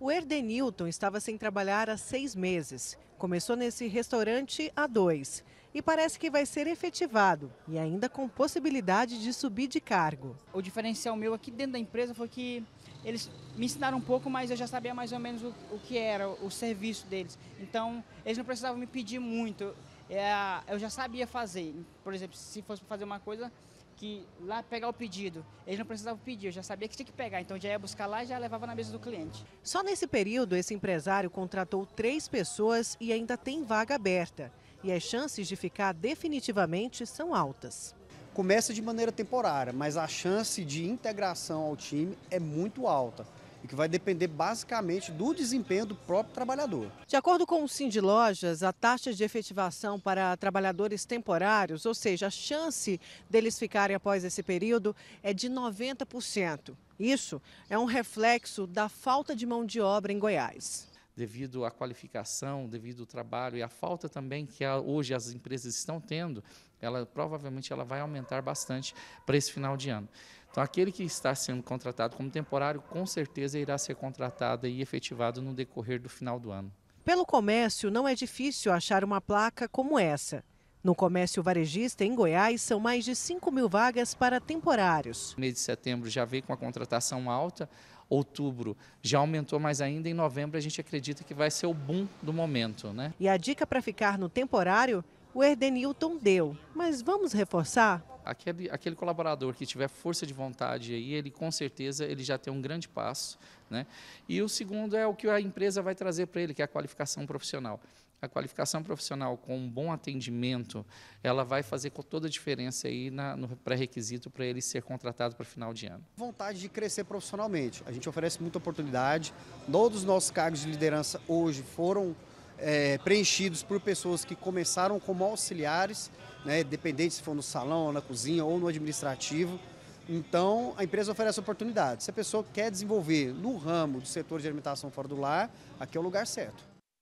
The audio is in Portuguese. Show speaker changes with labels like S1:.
S1: O Erdenilton estava sem trabalhar há seis meses. Começou nesse restaurante há dois. E parece que vai ser efetivado e ainda com possibilidade de
S2: subir de cargo. O diferencial meu aqui dentro da empresa foi que eles me ensinaram um pouco, mas eu já sabia mais ou menos o, o que era o, o serviço deles. Então, eles não precisavam me pedir muito é, eu já sabia fazer. Por exemplo, se fosse fazer uma coisa que lá pegar o pedido, eles não precisavam pedir, eu já sabia que tinha que pegar, então já ia buscar lá e já levava na mesa do cliente.
S1: Só nesse período, esse empresário contratou três pessoas e ainda tem vaga aberta. E as chances de ficar definitivamente são altas. Começa de maneira
S3: temporária, mas a chance de integração ao time é muito alta e que vai depender basicamente do desempenho do próprio trabalhador.
S1: De acordo com o Sim de Lojas, a taxa de efetivação para trabalhadores temporários, ou seja, a chance deles ficarem após esse período, é de 90%. Isso é um reflexo da falta de mão de obra em Goiás
S4: devido à qualificação, devido ao trabalho e à falta também que hoje as empresas estão tendo, ela provavelmente ela vai aumentar bastante para esse final de ano. Então, aquele que está sendo contratado como temporário, com certeza irá ser contratado e efetivado no decorrer do final do ano.
S1: Pelo comércio, não é difícil achar uma placa como essa. No comércio varejista, em Goiás, são mais de 5 mil vagas para
S4: temporários. mês de setembro já veio com a contratação alta, outubro já aumentou mais ainda, em novembro a gente acredita que vai ser o boom do momento. Né?
S1: E a dica para ficar no temporário, o Erdenilton deu, mas vamos reforçar?
S4: aquele, aquele colaborador que tiver força de vontade aí, ele com certeza ele já tem um grande passo, né? E o segundo é o que a empresa vai trazer para ele, que é a qualificação profissional. A qualificação profissional com um bom atendimento, ela vai fazer com toda a diferença aí na, no pré-requisito para ele ser contratado para final de ano.
S3: Vontade de crescer profissionalmente. A gente oferece muita oportunidade. Todos os nossos cargos de liderança hoje foram é, preenchidos por pessoas que começaram como auxiliares, né, dependente se for no salão, na cozinha ou no administrativo. Então, a empresa oferece oportunidade. Se a pessoa quer desenvolver no ramo do setor de alimentação fora do lar, aqui é o lugar certo.